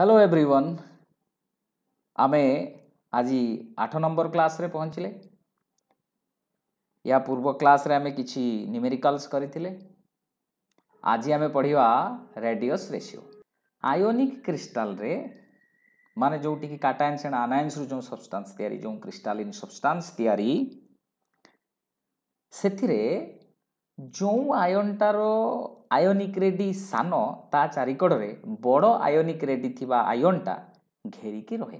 Hello everyone आम आज आठ नंबर क्लास रे पहुँचले या पूर्व क्लास रे आमे किसी न्यूमेरिकल्स करें आज आम पढ़ा रेडियस रेशियो आयोनिक क्रिस्टल रे माने जो टी काटायस एंड आनायस रु जो सब्सटा या जो क्रिस्टालीन सब्सटा से ଯେଉଁ ଆୟନଟାର ଆୟୋନିକ୍ ରେଡି ସାନ ତା ଚାରିକଡ଼ରେ ବଡ଼ ଆୟୋନିକ୍ ରେଡି ଥିବା ଆୟନଟା ଘେରିକି ରହେ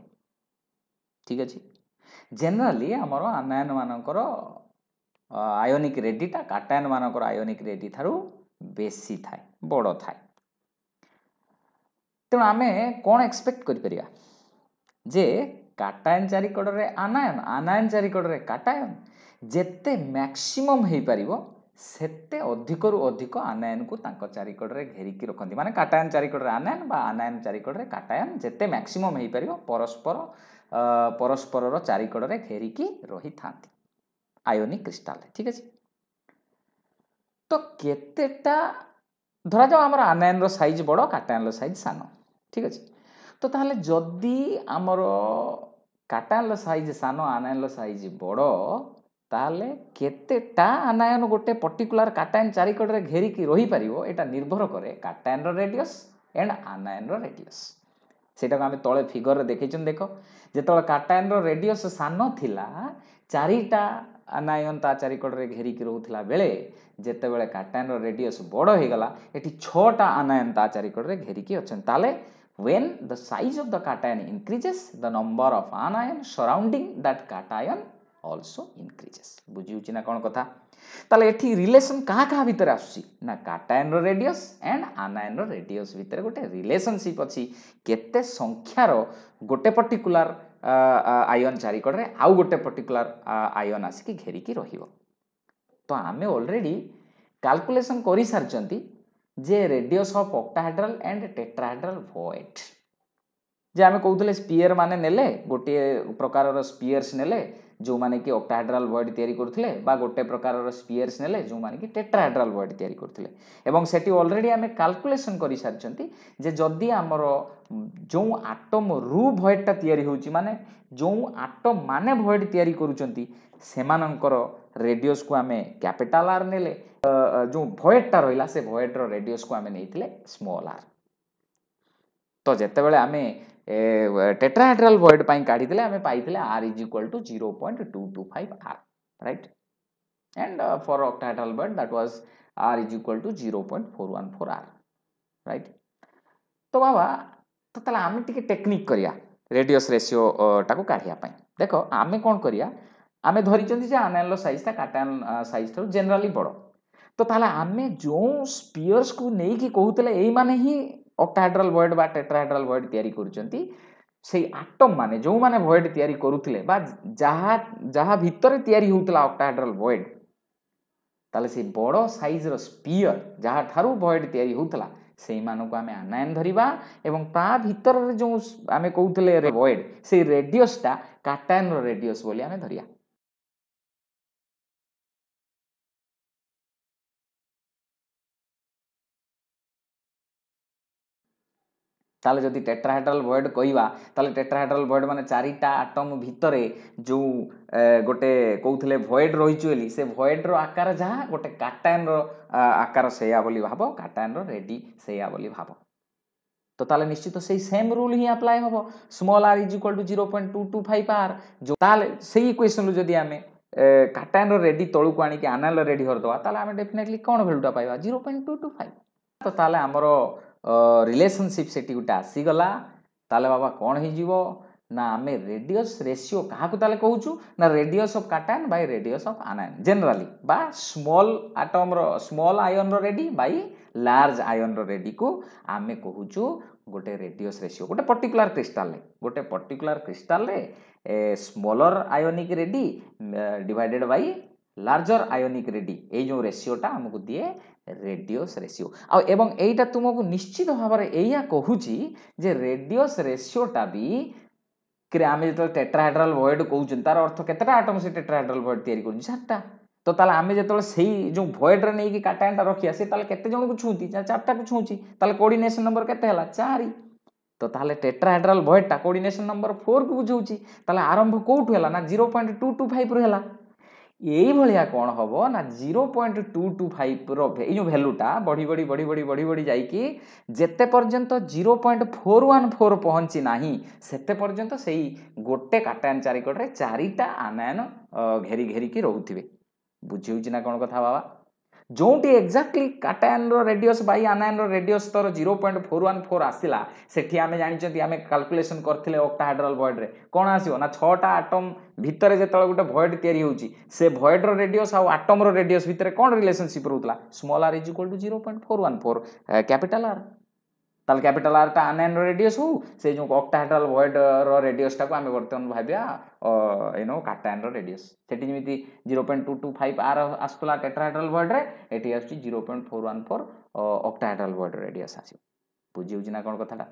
ଠିକ୍ ଅଛି ଜେନେରାଲି ଆମର ଆନାୟନମାନଙ୍କର ଆୟୋନିକ୍ ରେଡିଟା କାଟାୟନମାନଙ୍କର ଆୟୋନିକ୍ ରେଡି ଠାରୁ ବେଶୀ ଥାଏ ବଡ଼ ଥାଏ ତେଣୁ ଆମେ କ'ଣ ଏକ୍ସପେକ୍ଟ କରିପାରିବା ଯେ କାଟାୟନ ଚାରିକଡ଼ରେ ଆନାୟନ ଆନାୟନ ଚାରିକଡ଼ରେ କାଟାୟନ ଯେତେ ମ୍ୟାକ୍ସିମମ୍ ହେଇପାରିବ ସେତେ ଅଧିକରୁ ଅଧିକ ଆନାୟନକୁ ତାଙ୍କ ଚାରିକଡ଼ରେ ଘେରିକି ରଖନ୍ତି ମାନେ କାଟାୟନ ଚାରିକଡ଼ରେ ଆନାୟନ ବା ଆନାୟନ ଚାରିକଡ଼ରେ କାଟାୟନ ଯେତେ ମ୍ୟାକ୍ସିମମ୍ ହେଇପାରିବ ପରସ୍ପର ପରସ୍ପରର ଚାରିକଡ଼ରେ ଘେରିକି ରହିଥାନ୍ତି ଆୟୋନିକ କ୍ରିଷ୍ଟାଲରେ ଠିକ୍ ଅଛି ତ କେତେଟା ଧରାଯାଉ ଆମର ଆନାୟନର ସାଇଜ୍ ବଡ଼ କାଟାୟନର ସାଇଜ୍ ସାନ ଠିକ୍ ଅଛି ତ ତାହେଲେ ଯଦି ଆମର କାଟାୟନର ସାଇଜ୍ ସାନ ଆନାୟନର ସାଇଜ୍ ବଡ଼ ତାହେଲେ କେତେଟା ଆନାୟନ ଗୋଟେ ପର୍ଟିକୁଲାର କାଟାୟନ ଚାରିକଡ଼ରେ ଘେରିକି ରହିପାରିବ ଏଇଟା ନିର୍ଭର କରେ କାଟାୟନର ରେଡ଼ିୟସ୍ ଏଣ୍ଡ ଆନାୟନର ରେଡ଼ିୟସ୍ ସେଇଟାକୁ ଆମେ ତଳେ ଫିଗରରେ ଦେଖେଇଛନ୍ତି ଦେଖ ଯେତେବେଳେ କାଟାୟନର ରେଡ଼ିୟସ୍ ସାନ ଥିଲା ଚାରିଟା ଆନାୟନ ତା ଚାରିକଡ଼ରେ ଘେରିକି ରହୁଥିଲା ବେଳେ ଯେତେବେଳେ କାଟାୟନର ରେଡ଼ିୟସ୍ ବଡ଼ ହୋଇଗଲା ଏଠି ଛଅଟା ଆନାୟନ ତା ଚାରିକଡ଼ରେ ଘେରିକି ଅଛନ୍ତି ତାହେଲେ when the size of the cation increases the number of anion surrounding that cation also increases बुझे ना कौन कथ ताठी रिलेसन क्या क्या भितर आसना cation radius and anion radius भितर गोटे रिलेसनशिप अच्छी केते संख्यार गोटे पर्टिकुलार आयन चारिकड़े आउ गोटे पर्टिकुलार आयन आसिक घेरिक तो आम अलरेडी काल्कुलेसन कर सारी जे radius of octahedral and tetrahedral वेट जे आम कौले स्पीयर मान ने गोटे प्रकार स्पीयर्स ने ଯେଉଁମାନେ କି ଅକ୍ଟାହାଇଡ୍ରାଲ୍ ବଏଡ୍ ତିଆରି କରୁଥିଲେ ବା ଗୋଟେ ପ୍ରକାରର ସ୍ପିୟର୍ସ ନେଲେ ଯେଉଁମାନେ କି ଟେଟ୍ରାହାଇଡ୍ରାଲ୍ ବଏଡ୍ ତିଆରି କରୁଥିଲେ ଏବଂ ସେଠି ଅଲରେଡ଼ି ଆମେ କାଲକୁଲେସନ୍ କରିସାରିଛନ୍ତି ଯେ ଯଦି ଆମର ଯେଉଁ ଆଟମ୍ରୁ ଭଏଡ଼୍ଟା ତିଆରି ହେଉଛି ମାନେ ଯେଉଁ ଆଟମ୍ ମାନେ ଭଏଡ଼୍ ତିଆରି କରୁଛନ୍ତି ସେମାନଙ୍କର ରେଡିଓସ୍କୁ ଆମେ କ୍ୟାପିଟାଲ୍ ଆର୍ ନେଲେ ଯେଉଁ ଭଏଡ଼୍ଟା ରହିଲା ସେ ଭଏଡ଼୍ର ରେଡିଓସ୍କୁ ଆମେ ନେଇଥିଲେ ସ୍ମଲ୍ ଆର୍ ତ ଯେତେବେଳେ ଆମେ टेट्राहेड्राल भोएड काढ़ी आम पाई R is equal to zero point two two five R right and for R is that two zero point four one four R right तो बाबा तो तला आम टिके टेक्निक करिया रेडियस रेशियो टाको काढ़िया पाई देखो आमे कोन करिया आमे धरिचंती जे आनालो साइज ता काटान साइज थरो जनरली बड़ो तो ताला आमे जो स्पीयर्स को नेई की कहूतले एई माने ही ଅକ୍ଟାହାଇଡ୍ରାଲ୍ ଭଏଡ୍ ବା ଟେଟ୍ରାହାଇଡ୍ରାଲ୍ ଭଏଡ୍ ତିଆରି କରୁଛନ୍ତି সেই আটম মানে যে ভয়েড তৈরি করুলে বা যাহা যাহা ভিতরে তৈরি হোলা অক্টাহাইড্রাল ভয়েড তাহলে সেই বড় সাইজর স্পিয়র যাঠার ভয়েড তৈরি হোলা সেই মানুষ আমি আনায়ন ধরিবা এবং তা ভিতরের যে আমি কৌলে ভয়েড সেই রেডিওসটা কাটায়নর রেডিওস বলে আমি ধরিয়া তাহলে যদি টেট্রাহাইড্রাল ভয়েড କହିବା তাহলে টেট্ରାହାଇଡ୍ରାଲ ভয়েড মানে চারিটা আটম ভিতরে যে গোটে କହୁଥିଲେ ভয়েড রয়েছে বলে সে ଭଏଡ୍ର আকার যা গোটে କାଟାୟନର আকার সেয়া বলে ভাব কাটায়নর রেডি সেয়া বলে ভাব তো তাহলে নিশ্চিত সেই সেম রুল হি আপ্লাই হব small r is equal to zero point two two five r তাহলে সেই ইকুয়েসন যদি আমি কাটায়ন রেডি তলুক আনিকি আনাল রেডি করে দেওয়া তাহলে আমি ডেফিনেটলি কোণ ভ্যালুটা পাইবা zero point two two five তো তাহলে আমার रिलेसनशिप से गोटे आसीगला ताले बाबा कौन हो ना आम रेडियस रेसीो क्या कुछ कौचु ना radius of cation by radius of anion generally बा small atom small ion radii by large ion radii को आम कहू गोटे रेडियस रेसीो गोटे पर्टिकुला क्रिस्टाल गोटे particular crystal smaller ionic radii divided by larger ionic radii ଏଇ ଯେଉଁ ରେସିଓଟା ଆମକୁ ଦିଏ ରେଡିଓସ୍ ରେସିଓ ଆଉ ଏବଂ ଏଇଟା ତୁମକୁ ନିଶ୍ଚିତ ଭାବରେ ଏଇଆ କହୁଛି ଯେ ରେଡିଓସ୍ ରେସିଓଟା ବି ଆମେ ଯେତେବେଳେ ଟେଟ୍ରାହାଇଡ୍ରାଲ ଭଏଡ୍ କହୁଛନ୍ତି ତାର ଅର୍ଥ କେତେଟା ଆଟମ୍ ସେ ଟେଟ୍ରାହାଇଡ୍ରାଲ ଭଏଡ୍ ତିଆରି କରୁଛି ସାତଟା ତ ତାହେଲେ ଆମେ ଯେତେବେଳେ ସେଇ ଯେଉଁ ଭଏଡ୍ରେ ନେଇକି କାଟାୟନଟା ରଖିବା ସେ ତାହେଲେ କେତେ ଜଣକୁ ଛୁଉଁଛି ଚାରିଟାକୁ ଛୁଉଁଛି ତାହେଲେ କୋଡ଼ିନେସନ ନମ୍ବର କେତେ ହେଲା ଚାରି ତ ତାହେଲେ ଟେଟ୍ରାହାଇଡ୍ରାଲ ଭଏଡ୍ଟା କୋଡ଼ିନେସନ ନମ୍ବର ଫୋର୍କୁ ବୁଝଉଛି ତାହେଲେ ଆରମ୍ଭ କେଉଁଠୁ ହେଲା ନା ଜିରୋ ପଏଣ୍ଟ ଟୁ ଟୁ ଫାଇଭ୍ରୁ ହେଲା এই ভলিয়া কোন হব না 0.225 র এই যে ভ্যালুটা বড়ি বড়ি বড়ি বড়ি বড়ি বড়ি যাই কি যেতে পর্যন্ত 0.414 পৌঁছি নাহি সেতে পর্যন্ত সেই গোটে কাটান চারি কোটরে চারিটা আনায়ন ঘেরি ঘেরি কি রহুতিবে বুঝিউ জিনা কোন কথা বাবা ଯେଉଁଠି ଏକ୍ଜାକ୍ଟଲି କାଟାୟନର ରେଡିଓସ୍ ବାଇ ଆନାୟନର ରେଡିଓସ୍ ତର zero point four one four ଆସିଲା ସେଠି ଆମେ ଜାଣିଛନ୍ତି ଆମେ କାଲକୁଲେସନ୍ କରିଥିଲେ ଅକ୍ଟାହାଇଡ୍ରାଲ୍ ଭଏଡ଼୍ରେ କ'ଣ ଆସିବ ନା ଛଅଟା ଆଟମ୍ ଭିତରେ ଯେତେବେଳେ ଗୋଟେ ଭଏଡ୍ ତିଆରି ହେଉଛି ସେ ଭଏଡ୍ର ରେଡିଓସ୍ ଆଉ ଆଟମ୍ର ରେଡିଓସ୍ ଭିତରେ କ'ଣ ରିଲେସନସିପ୍ ରହୁଥିଲା small R is equal to zero point four one four capital R তাহলে କ୍ୟାପିଟାଲ୍ ଆର୍ଟା ଆନ୍ଆନ୍ ରେଡ଼ିୟସ୍ ହଉ ସେଇ ଯେଉଁ ଅକ୍ଟାହେଡ୍ରାଲ୍ ଭଏଡ଼୍ର ରେଡ଼ିୟସ୍ଟାକୁ ଆମେ ବର୍ତ୍ତମାନ ଭାବିବା ୟୁନୋ କାଟାଏନ୍ର ରେଡ଼ିୟସ୍ ସେଠି ଯେମିତି zero point two two five R ଆସୁଥିଲା ଟେଟ୍ରାହେଡ୍ରାଲ୍ ଭଏଡ଼୍ରେ ଏଠି ଆସୁଛି zero point four one four octahedral ଭଏଡ଼୍ର ରେଡ଼ିୟସ୍ ଆସିବ ବୁଝି ହେଉଛି ନା କ'ଣ କଥାଟା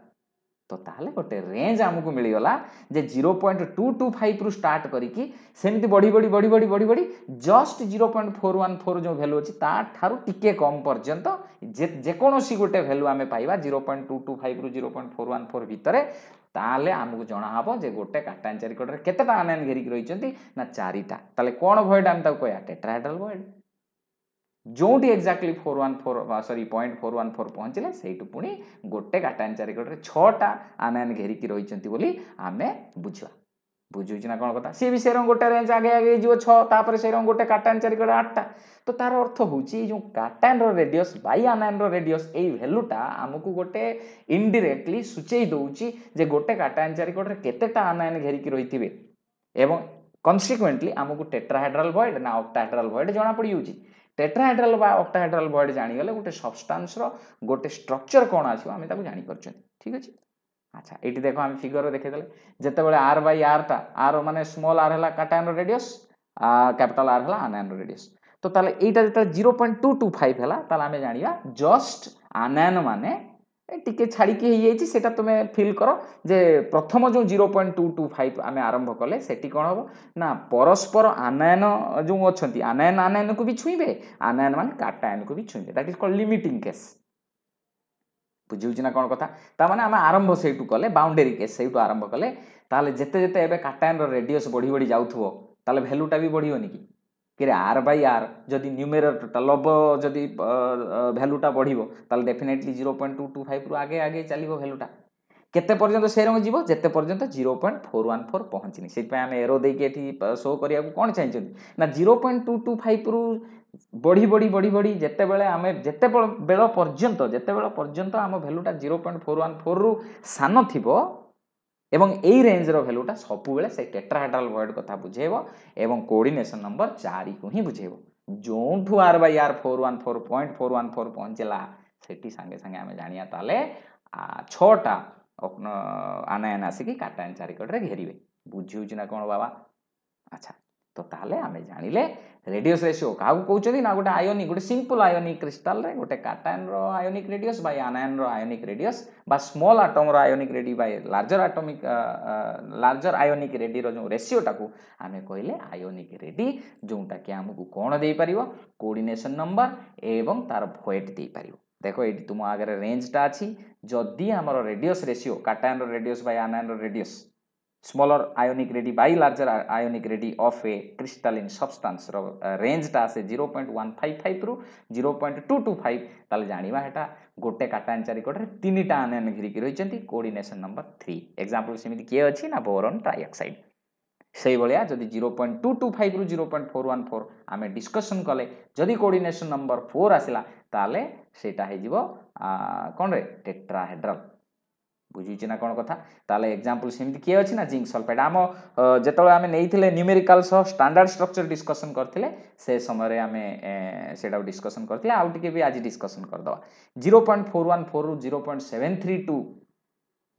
তো ତାହେଲେ ଗୋଟେ ରେଞ୍ଜ ଆମକୁ ମିଳିଗଲା ଯେ ଜିରୋ ପଏଣ୍ଟ ଟୁ ଟୁ ଫାଇଭରୁ ଷ୍ଟାର୍ଟ କରିକି ସେମିତି ବଢ଼ି ବଢ଼ି ବଢ଼ି ବଢ଼ି ବଢ଼ି ବଢ଼ି just zero point four one four ଯେଉଁ ଭ୍ୟାଲୁ ଅଛି ତା'ଠାରୁ ଟିକେ କମ୍ ପର୍ଯ୍ୟନ୍ତ ଯେକୌଣସି ଗୋଟେ ଭ୍ୟାଲୁ ଆମେ ପାଇବା ଜିରୋ ପଏଣ୍ଟ ଟୁ ଟୁ ଫାଇଭରୁ zero point four one four ଭିତରେ ତାହେଲେ ଆମକୁ ଜଣାହେବ ଯେ ଗୋଟେ କାଟାନ୍ ଚାରିକଡ଼ରେ କେତେଟା ଆନାଇନ୍ ଘେରିକି ରହିଛନ୍ତି ନା ଚାରିଟା ତାହେଲେ କ'ଣ ଭଏଡ଼ ଆମେ ତାକୁ କହିବା ଟେଟ୍ରାହାଇଡ୍ରାଲ୍ ଭଏଡ଼ जो एक्जाक्टली फोर वन फोर सरी पॉइंट फोर वन फोर पहुँचे सही पुणी गोटे गाटाचार रिकॉर्ड में छटा आम आम घेरिकी रही आम बुझा बुझुचना कौन कथ सी भी सरम गोटे रेज आगे आगे जो छपर से गोटे काटाचार रिकॉर्ड आठटा तो तार अर्थ हो जो काटाइन रेडियस बैआनाइन रेडियस ये भैल्यूटा आमको गोटे इनडिरेक्टली सूचे दूसरी गोटे काटाचार रिकॉर्ड में केतटा आनाइन घेरिकी रही थे कनसिक्वेन्टली आमको टेट्राहेड्राल भयड ना अक्टाहेड्राल भयड जमापड़ी টেଟ୍ରାହାଇଡ୍ରାଲ୍ বা ଅକ୍ଟାହାଇଡ୍ରାଲ୍ ବଏଡ୍ ଜାଣିଗଲେ ଗୋଟେ ସବଷ୍ଟାନ୍ସର ଗୋଟେ ଷ୍ଟ୍ରକ୍ଚର କ'ଣ ଆସିବ ଆମେ ତାକୁ ଜାଣିପାରୁଛନ୍ତି ଠିକ୍ ଅଛି আচ্ছা এইটি দেখো আমি ফিগর দেখে দেলে যেতবে আর বাই আরটা আর মানে স্মল আর হল কাটায়ন রেডিয়স ক্যাপিটাল আর হল আনায়ন রেডিয়স তো তাহলে এইটা যেটা zero point two two five হল তাহলে আমি জাঁয়া জস্ট আনায়ন মানে ଟିକେ ଛାଡ଼ିକି ହେଇଯାଇଛି ସେଇଟା ତୁମେ ଫିଲ୍ କର ଯେ ପ୍ରଥମ ଯେଉଁ zero point two two five ଆମେ ଆରମ୍ଭ କଲେ ସେଠି କ'ଣ ହେବ ନା ପରସ୍ପର ଆନାୟନ ଯେଉଁ ଅଛନ୍ତି ଆନାୟନ ଆନାୟନକୁ ବି ଛୁଇଁବେ ଆନାୟନ ମାନେ କାଟାୟନକୁ ବି ଛୁଇଁବେ that is call limiting case ବୁଝିହେଉଛି ନା କ'ଣ କଥା ତାମାନେ ଆମେ ଆରମ୍ଭ ସେଇଠୁ କଲେ ବାଉଣ୍ଡେରୀ କେସ୍ ସେଇଠୁ ଆରମ୍ଭ କଲେ ତାହେଲେ ଯେତେ ଯେତେ ଏବେ କାଟାୟନର ରେଡିୟସ୍ ବଢ଼ି ବଢ଼ି ଯାଉଥିବ ତାହେଲେ ଭ୍ୟାଲୁଟା ବି ବଢ଼ିବନି କି କିରେ ଆର୍ ବାଇ ଆର୍ ଯଦି ନ୍ୟୁମେରେଟର୍ଟା ଲବ ଯଦି ଭ୍ୟାଲୁଟା ବଢ଼ିବ ତାହେଲେ definitely zero point two two ଫାଇଭରୁ ଆଗେ ଆଗେ ଚାଲିବ ଭ୍ୟାଲୁଟା କେତେ ପର୍ଯ୍ୟନ୍ତ ସେ ରଙ୍ଗ ଯିବ ଯେତେ ପର୍ଯ୍ୟନ୍ତ zero point four one four ପହଞ୍ଚିନି ସେଥିପାଇଁ ଆମେ ଏରୋ ଦେଇକି ଏଠି ଶୋ କରିବାକୁ କ'ଣ ଚାହିଁଛନ୍ତି ନା ଜିରୋ ପଏଣ୍ଟ ଟୁ ଟୁ ଫାଇଭରୁ ବଢ଼ି ବଢ଼ି ବଢ଼ି ବଢ଼ି ଯେତେବେଳେ ଆମେ ଯେତେବେଳେ ବେଳ ପର୍ଯ୍ୟନ୍ତ ଯେତେବେଳେ ପର୍ଯ୍ୟନ୍ତ ଆମ ଭ୍ୟାଲୁଟା ଜିରୋ ପଏଣ୍ଟ ଫୋର୍ ୱାନ୍ ଫୋର୍ରୁ ସାନ ଥିବ এবং এই রেঞ্জর ভ্যালুটা ସବୁବେଳେ ସେ ଟେଟ୍ରାହାଇଡ୍ରାଲ ଭଏଡ୍ କଥା ବୁଝେଇବ ଏବଂ କୋର୍ଡିନେସନ ନମ୍ବର ଚାରିକୁ ହିଁ ବୁଝେଇବ ଯେଉଁଠୁ R by R four one four point four one four ପହଞ୍ଚିଲା ସେଠି ସାଙ୍ଗେ ସାଙ୍ଗେ ଆମେ ଜାଣିବା ତାହେଲେ ଛଅଟା ଆନାୟନ ଆସିକି କାଟାୟନ ଚାରିକଡ଼ରେ ଘେରିବେ ବୁଝି ହେଉଛି ନା କ'ଣ ବାବା ଆଚ୍ଛା तो ताले आम जाने रेडियस रेशियो क्या कहउछथि ना गोटे आयोनिक गोटे सिंपल आयोनिक क्रिस्टल रे गोटे काटायन रो रेडियस आनायन रयोनिक आयोनिक रेडियस बा स्मॉल आटम रो ionic radii larger atomic larger ionic radii रो जो रेशियो टाकू आमे कहले आयोनिक रेडी जोटा कि आमको कौन देई परिबो कोऑर्डिनेशन नंबर एवं तार वेट देई परिबो দেখো এটি তোমার আগে রেঞ্জটা আছে যদি আমার radius ratio cation radius by anion smaller ionic radii by larger ionic radii of a crystalline সবস্টান্সর রেঞ্জটা আসে জিরো পয়েন্ট ওয়ান ফাইভ ফাইভ্রু zero point two two five তাহলে জাঁয়া এটা গোটে কাটান চারিকটরে তিনটা আনয়ন ঘিরিকি রয়েছেন কোর্ডিনেসন নম্বর থ্রি এক্সাম্পল সেমি কি অছি না বোরন ট্রাইঅক্সাইড সেইভাবে যদি zero point two two five রু zero point four one four আমি ডিসকসন কলে যদি কোর্ডিনেসন নম্বর ফোর আসিলা তাহলে সেটা হয়ে যাব কোণ রে টেট্রাহেড্রাল বুঝুছি না কোণ কথা তাহলে এক্সাম্পল সেমি কি অছি না জিঙ্ক সলফেট আম যেতবে আমি নেইলে ন্যুমেরিকাল সহ স্টান্ডার্ড স্ট্রকচর ডিসকসন করলে সে সময় আমি সেটা ডিসকসন করলে আউ টিকে বি আজ ডিসকসন করদেবা zero point four one four zero point seven three two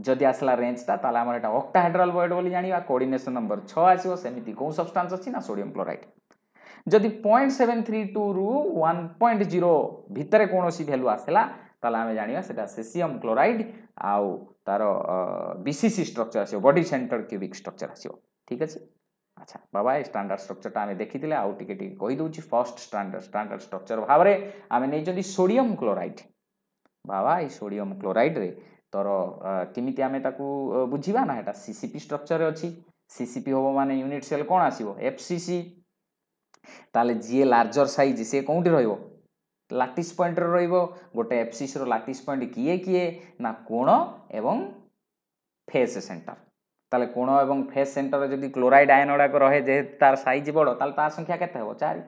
যদি আসলা রেঞ্জটা তাহলে আমার এটা অক্টাহাইড্রাল বয়েড বলে জাঁয়া কোর্ডিনেসন নম্বর ছ আসব সেমিতি কেউ সবস্টান্স অছি না সোডিয়াম ক্লোরাইড যদি পয়েন্ট সেভেন থ্রি টু রু ওয়ান পয়েন্ট জিরো ভিতরে কোণী ভ্যালু আসলা তাহলে আমি জাঁয়া সেটা সেসিয়াম ক্লোরাইড আউ তার বিসিসি স্ট্রকচর আসব বডি সেন্টর ক্ୟୁବିକ স্ট্রকচর আসব ঠিক আছে আচ্ছা বাবা এই স্ট্যান্ডার্ড স্ট্রকচরটা আমি দেখিলে আউ টিকে টিকে কইদেছি ফার্স্ট স্ট্যান্ডার্ড স্ট্যান্ডার্ড স্ট্রকচর ভাবে আমি নেইছি সোডিয়াম ক্লোরাইড বাবা এই সোডিয়াম ক্লোরাইডরে ତର କେମିତି ଆମେ ତାକୁ ବୁଝିବା ନା ଏଇଟା ସି ସି ପି ଷ୍ଟ୍ରକ୍ଚରରେ ଅଛି ସି ସି ପି ହେବ ମାନେ ୟୁନିଟ୍ ସେଲ୍ କ'ଣ ଆସିବ ଏଫ୍ ସି ସି ତାହେଲେ ଯିଏ ଲାର୍ଜର ସାଇଜ୍ ସିଏ କେଉଁଠି ରହିବ ଲାଟିସ୍ ପଏଣ୍ଟରେ ରହିବ ଗୋଟେ ଏପ୍ସିସ୍ର ଲାଟିସ୍ ପଏଣ୍ଟ କିଏ କିଏ ନା କୋଣ ଏବଂ ଫେସ୍ ସେଣ୍ଟର ତାହେଲେ କୋଣ ଏବଂ ଫେସ୍ ସେଣ୍ଟରରେ ଯଦି କ୍ଲୋରାଇଡ୍ ଆୟନ ଗୁଡ଼ାକ ରହେ ଯେହେତୁ ତାର ସାଇଜ୍ ବଡ଼ ତାହେଲେ ତା ସଂଖ୍ୟା କେତେ ହେବ ଚାରି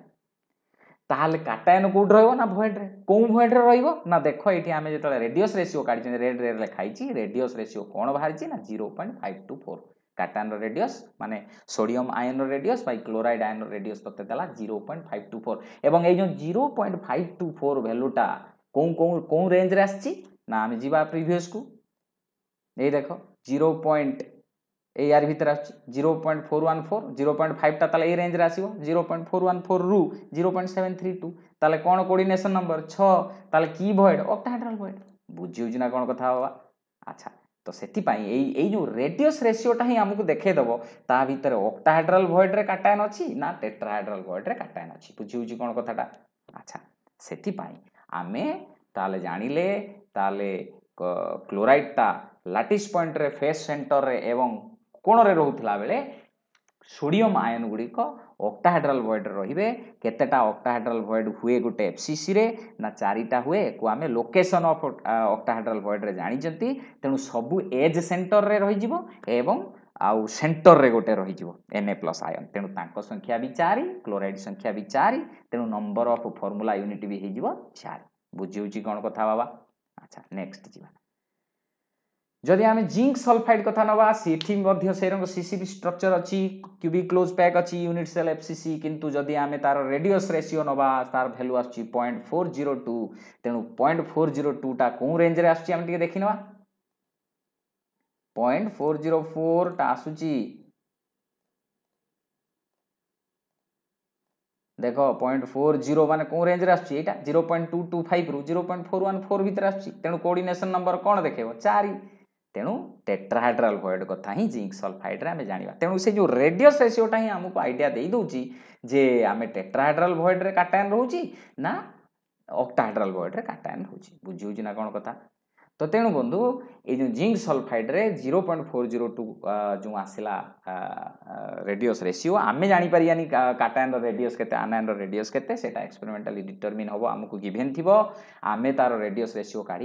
ତାହେଲେ କାଟାୟନ କେଉଁଠି ରହିବ ନା ଭଏଡ଼ରେ କେଉଁ ଭଏଡ଼ରେ ରହିବ ନା ଦେଖ ଏଠି ଆମେ ଯେତେବେଳେ ରେଡିଓସ୍ ରେସିଓ କାଢ଼ିଛନ୍ତି ରେଡ଼୍ରେ ଲେଖା ହେଇଛି ରେଡିଓସ୍ ରେସିଓ କ'ଣ ବାହାରିଛି ନା zero point five two four কাটায়নর রেডিয়স মানে সোডিয়াম আয়নর রেডিয়স বাই ক্লোরাইড আয়নর রেডিয়স কত দেলা zero point five two four এবং এই যে zero point five two four ভ্যালুটা কেউ কেউ কেউ রেঞ্জরে আসছি না আমি যা প্রিভিয়সকু এই দেখো জিরো পয়েন্ট এই আর ভিতরে আসছে zero point four one four zero point ফাইভটা তাহলে এই রেঞ্জরে আসব zero point four one four রু zero point seven three two তাহলে কোণ কোর্ডিনেসন নম্বর ছ তাহলে কি ভয়েড অক্টাহাইড্রাল ভয়েড বুঝি হচ্ছে না কোণ কথা হওয়া আচ্ছা ତ ସେଥିପାଇଁ ଏଇ ଏଇ ଯେଉଁ ରେଡ଼ିଓସ୍ ରେସିଓଟା ହିଁ ଆମକୁ ଦେଖେଇଦେବ ତା ଭିତରେ ଅକ୍ଟାହାଇଡ୍ରାଲ୍ ଭଏଡ଼୍ରେ କାଟାୟନ ଅଛି ନା ଟେଟ୍ରାହାଇଡ୍ରାଲ୍ ଭଏଡ଼୍ରେ କାଟାୟନ ଅଛି ବୁଝି ହେଉଛି କ'ଣ କଥାଟା ଆଚ୍ଛା ସେଥିପାଇଁ ଆମେ ତାହେଲେ ଜାଣିଲେ ତାହେଲେ କ୍ଲୋରାଇଡ଼୍ଟା ଲାଟିସ୍ ପଏଣ୍ଟରେ ଫେସ୍ ସେଣ୍ଟରରେ ଏବଂ କୋଣରେ ରହୁଥିଲା ବେଳେ ସୋଡ଼ିୟମ୍ ଆୟନ ଗୁଡ଼ିକ ଅକ୍ଟାହାଇଡ୍ରାଲ ଭଏଡ଼ ରହିବେ କେତେଟା ଅକ୍ଟାହାଇଡ୍ରାଲ ଭଏଡ଼ ହୁଏ ଗୋଟେ ଏଫ୍ସିସିରେ ନା ଚାରିଟା ହୁଏ ଏକୁ ଆମେ ଲୋକେସନ୍ ଅଫ୍ ଅକ୍ଟାହାଇଡ୍ରାଲ ଭଏଡ଼ରେ ଜାଣିଛନ୍ତି ତେଣୁ ସବୁ ଏଜ୍ ସେଣ୍ଟରରେ ରହିଯିବ ଏବଂ ଆଉ ସେଣ୍ଟରରେ ଗୋଟେ ରହିଯିବ ଏନ୍ ଏ ପ୍ଲସ୍ ଆୟନ୍ ତେଣୁ ତାଙ୍କ ସଂଖ୍ୟା ବି ଚାରି କ୍ଲୋରାଇଡ଼ ସଂଖ୍ୟା ବି ଚାରି ତେଣୁ ନମ୍ବର ଅଫ୍ ଫର୍ମୁଲା ୟୁନିଟ୍ ବି ହେଇଯିବ ଚାରି ବୁଝି ହେଉଛି କ'ଣ କଥା ବାବା ଆଚ୍ଛା ନେକ୍ସଟ୍ ଯିବା जदि आम जिंक सल्फाइड कथ ना से रंग सीसी स्ट्रक्चर अच्छी क्यूबिक क्लोज पैक अच्छी unit cell F C C कितु जदि आम तार रेडियस रेसीो ना तार भैल्यू आस पॉइंट फोर जीरो टू तेणु पॉइंट फोर जीरो टू टा कौ रेज आम टे देखने पॉइंट फोर जीरो फोर टा आस देख पॉइंट फोर जीरो मान कौ रेज आस zero point two two five रु zero point four one four भितर आसू कोर्डनेसन नंबर कौन देखे चार तेणु टेट्राहाइड्राल फ्लोइड कथ ही जिंक सल्फाइड्रे आम जाना तेणु से जो रेडियस रेसीोटा ही आमको आइडिया देदे आम टेट्राहाइड्राल फ्लोइड्रे काटायन रोचे ना अक्टाहाइड्राल फ्लोइड्रे काटायन रोचे बुझी ना कौन कथ तो तेणु बंधु ये जिंक सल्फाइड्रे zero point four zero two जो आसला रेडियस रेसीो आम जापर काटायन रेडियस के आनायन रेडियस केक्सपेरिमेंटाली डिटरमिन हम आमको गिभेन थी आम तार रेडियस रेसीो काढ़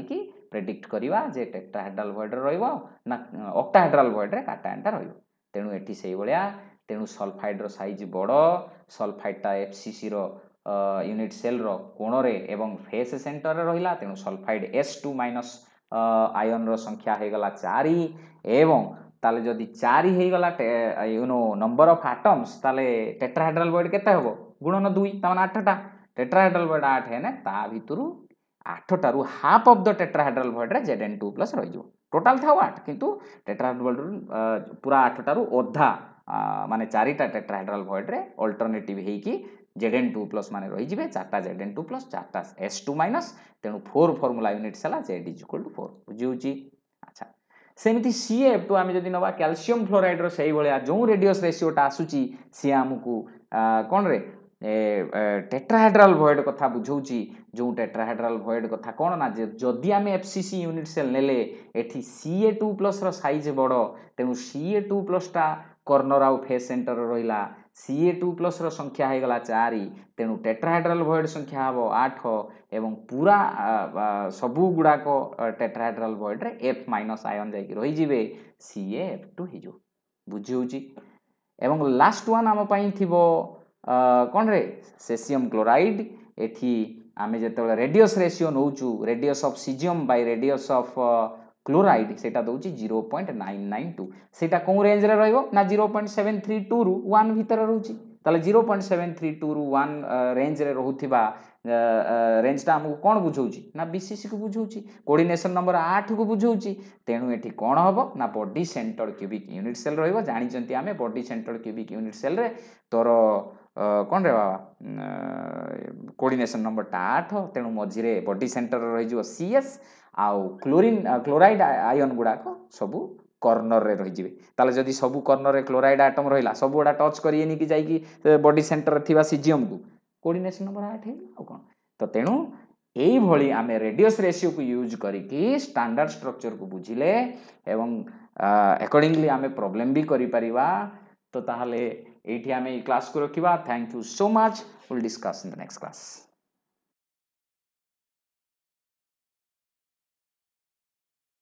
ପ୍ରେଡିକ୍ଟ କରିବା ଯେ ଟେକ୍ଟାହାଇଡ୍ରାଲ୍ ଭଏଡ଼୍ରେ ରହିବ ନା ଅକ୍ଟାହାଇଡ୍ରାଲ୍ ଭଏଡ଼୍ରେ କାଟାୟନଟା ରହିବ ତେଣୁ ଏଠି ସେଇଭଳିଆ ତେଣୁ ସଲଫାଇଡ଼୍ର ସାଇଜ୍ ବଡ଼ ସଲଫାଇଡ଼୍ଟା ଏଫ୍ ସି ସିର ୟୁନିଟ୍ ସେଲ୍ର କୋଣରେ ଏବଂ ଫେସ୍ ସେଣ୍ଟରରେ ରହିଲା ତେଣୁ ସଲଫାଇଡ଼୍ ଏସ୍ ଟୁ ମାଇନସ୍ ଆୟନ୍ର ସଂଖ୍ୟା ହୋଇଗଲା ଚାରି ଏବଂ ତାହେଲେ ଯଦି ଚାରି ହେଇଗଲା ୟୁନୋ ନମ୍ବର ଅଫ୍ ଆଟମ୍ସ ତାହେଲେ ଟେଟ୍ରାହାଇଡ୍ରାଲ୍ ବଏଡ୍ କେତେ ହେବ ଗୁଣନ ଦୁଇ ତାମାନେ ଆଠଟା ଟେଟ୍ରାହାଇଡ୍ରାଲ୍ ବଏଡ୍ ଆଠ ହେନେ ତା ଭିତରୁ আঠটার হাফ অফ দ টেট্রাহাইড্রাল ভয়েড্রে জেড এন টু প্লস রয়েছে টোটাল ଥାଉ আট কিন্তু টেট্রাহাইড্রাল পুরা আঠটার অধা মানে চারিটা টেট্রাহাইড্রাল ভয়েড্রে অল্টরনেটিভ হয়েকি জেড এন টু প্লস মানে রয়েছে চারটা জেড এন টু প্লস চারটা এস টু মাইনস তেমন ফোর ফর্মুলা ইউনিটস হল Z is equal to four বুঝিছি আচ্ছা ସେମିତି ସି ଏଫ୍ ଟୁ ଆମେ ଯଦି ନେବା କ୍ୟାଲସିୟମ୍ ଫ୍ଲୋରାଇଡ଼୍ର ସେଇଭଳିଆ ଯେଉଁ ରେଡ଼ିଓସ୍ ରେସିଓଟା ଆସୁଛି ସିଏ ଆମକୁ କ'ଣରେ টেট্রাহাইড্রাল ভয়েড কথা বুঝাউছি যে টেট্রাহাইড্রাল ভয়েড কথা কোণ না যদি আমি এফসিসি ইউনিট সেল নেলে এটি সিএ টু প্লসর সাইজ বড় তেমন সিএ টু প্লসটা কর্ণর আউ ফেস সেন্টর রহিলা সিএ টু প্লসর সংখ্যা হয়ে গলা চারি তেমন টেট্রাহাইড্রাল ভয়েড সংখ্যা হব আঠ এবং পুরা সবু গুড়াক টেট্রাহাইড্রাল ভয়েড্রে এফ মাইনস আয়ন যাই রহিযে সিএ এফ টু হয়ে বুঝি হচ্ছে এবং লাস্ট ওয়ান আমি থিব କ'ଣରେ ସେସିୟମ୍ କ୍ଲୋରାଇଡ଼୍ ଏଠି ଆମେ ଯେତେବେଳେ ରେଡିୟସ୍ ରେସିଓ ନେଉଛୁ radius of caesium by radius of chloride ସେଇଟା ଦେଉଛି zero point nine nine two ସେଇଟା କେଉଁ ରେଞ୍ଜରେ ରହିବ ନା ଜିରୋ ପଏଣ୍ଟ ସେଭେନ୍ ଥ୍ରୀ ଟୁରୁ ୱାନ୍ ଭିତରେ ରହୁଛି ତାହେଲେ ଜିରୋ ପଏଣ୍ଟ ସେଭେନ୍ ଥ୍ରୀ ଟୁରୁ ୱାନ୍ ରେଞ୍ଜରେ ରହୁଥିବା ରେଞ୍ଜଟା ଆମକୁ କ'ଣ ବୁଝାଉଛି ନା ବିସିସିକୁ ବୁଝାଉଛି କୋଡ଼ିନେସନ୍ ନମ୍ବର ଆଠକୁ ବୁଝାଉଛି ତେଣୁ ଏଠି କ'ଣ ହେବ ନା body centred cubic unit cell ରହିବ ଜାଣିଛନ୍ତି ଆମେ ବଡି ସେଣ୍ଟର୍ଡ କ୍ୟୁବିକ୍ ୟୁନିଟ୍ ସେଲ୍ରେ ତୋର କଣ ରେ ବାବା କୋଡ଼ିନେସନ୍ ନମ୍ବରଟା ଆଠ ତେଣୁ ମଝିରେ ବଡି ସେଣ୍ଟର ରହିଯିବ ସି ଏସ୍ ଆଉ କ୍ଲୋରିନ୍ କ୍ଲୋରାଇଡ଼୍ ଆୟନ୍ ଗୁଡ଼ାକ ସବୁ କର୍ଣ୍ଣରରେ ରହିଯିବେ ତାହେଲେ ଯଦି ସବୁ କର୍ଣ୍ଣରରେ କ୍ଲୋରାଇଡ଼୍ ଆଟମ୍ ରହିଲା ସବୁଗୁଡ଼ା ଟଚ୍ କରିବେନି କି ଯାଇକି ବଡି ସେଣ୍ଟରରେ ଥିବା ସିଜିଏମ୍କୁ କୋଡ଼ିନେସନ୍ ନମ୍ବର ଆଠ ହେଇଗଲା ଆଉ କ'ଣ ତ ତେଣୁ এইভাবে ଆମେ রেডিওস ରେସିଓକୁ ୟୁଜ୍ କରିକି ଷ୍ଟାଣ୍ଡାର୍ଡ଼ ଷ୍ଟ୍ରକ୍ଚର୍କୁ ବୁଝିଲେ ଏବଂ একর্ডিংলি ଆମେ ପ୍ରୋବ୍ଲେମ୍ ବି କରିପାରିବା ତ ତାହେଲେ ATM class Kurokiva. Thank you so much. We'll discuss in the next class.